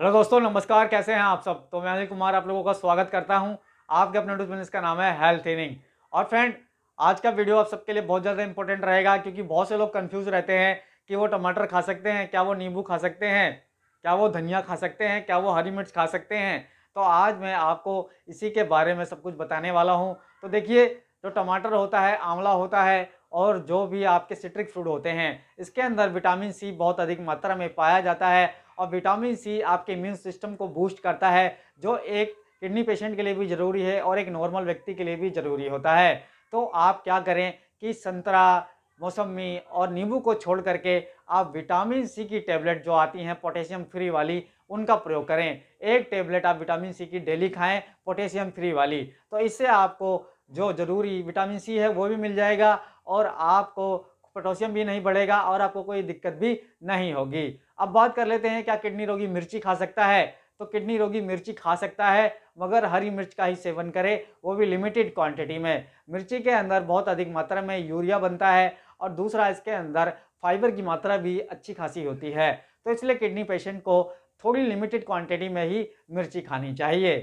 hello दोस्तों नमस्कार कैसे हैं आप सब तो मैं अनिल कुमार आप लोगों का स्वागत करता हूं आपके अपने न्यूज बिजनेस का नाम है हेल्थ इनिंग और फ्रेंड आज का वीडियो आप सबके लिए बहुत ज़्यादा इंपॉर्टेंट रहेगा क्योंकि बहुत से लोग कन्फ्यूज़ रहते हैं कि वो टमाटर खा सकते हैं क्या वो नींबू खा सकते हैं क्या वो धनिया खा सकते हैं क्या वो हरी मिर्च खा सकते हैं तो आज मैं आपको इसी के बारे में सब कुछ बताने वाला हूँ तो देखिए जो टमाटर होता है आंवला होता है और जो भी आपके सिट्रिक फ्रूट होते हैं इसके अंदर विटामिन सी बहुत अधिक मात्रा में पाया जाता है और विटामिन सी आपके इम्यून सिस्टम को बूस्ट करता है जो एक किडनी पेशेंट के लिए भी ज़रूरी है और एक नॉर्मल व्यक्ति के लिए भी ज़रूरी होता है तो आप क्या करें कि संतरा मौसमी और नींबू को छोड़ करके आप विटामिन सी की टेबलेट जो आती हैं पोटेशियम फ्री वाली उनका प्रयोग करें एक टेबलेट आप विटामिन सी की डेली खाएं पोटेशियम फ्री वाली तो इससे आपको जो ज़रूरी विटामिन सी है वो भी मिल जाएगा और आपको पोटेशियम भी नहीं बढ़ेगा और आपको कोई दिक्कत भी नहीं होगी अब बात कर लेते हैं क्या किडनी रोगी मिर्ची खा सकता है तो किडनी रोगी मिर्ची खा सकता है मगर हरी मिर्च का ही सेवन करे वो भी लिमिटेड क्वांटिटी में मिर्ची के अंदर बहुत अधिक मात्रा में यूरिया बनता है और दूसरा इसके अंदर फाइबर की मात्रा भी अच्छी खासी होती है तो इसलिए किडनी पेशेंट को थोड़ी लिमिटेड क्वांटिटी में ही मिर्ची खानी चाहिए